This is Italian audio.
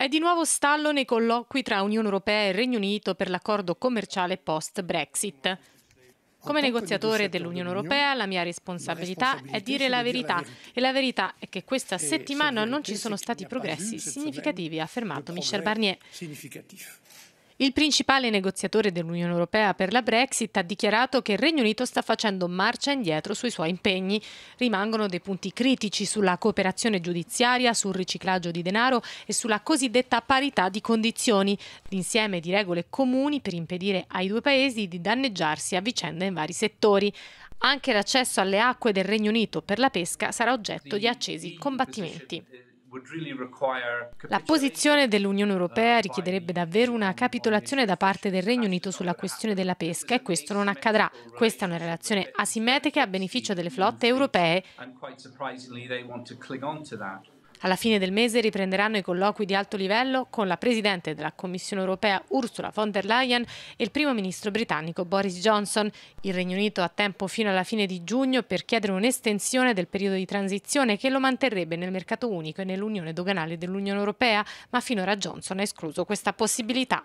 È di nuovo stallo nei colloqui tra Unione Europea e Regno Unito per l'accordo commerciale post-Brexit. Come negoziatore dell'Unione Europea la mia responsabilità è dire la verità e la verità è che questa settimana non ci sono stati progressi significativi, ha affermato Michel Barnier. Il principale negoziatore dell'Unione Europea per la Brexit ha dichiarato che il Regno Unito sta facendo marcia indietro sui suoi impegni. Rimangono dei punti critici sulla cooperazione giudiziaria, sul riciclaggio di denaro e sulla cosiddetta parità di condizioni, l'insieme di regole comuni per impedire ai due paesi di danneggiarsi a vicenda in vari settori. Anche l'accesso alle acque del Regno Unito per la pesca sarà oggetto di accesi combattimenti. La posizione dell'Unione Europea uh, richiederebbe davvero una capitolazione da parte del Regno Unito sulla questione della pesca e questo non accadrà. Questa è una relazione asimmetrica a beneficio delle flotte europee. Alla fine del mese riprenderanno i colloqui di alto livello con la Presidente della Commissione europea Ursula von der Leyen e il Primo Ministro britannico Boris Johnson. Il Regno Unito ha tempo fino alla fine di giugno per chiedere un'estensione del periodo di transizione che lo manterrebbe nel mercato unico e nell'Unione doganale dell'Unione europea, ma finora Johnson ha escluso questa possibilità.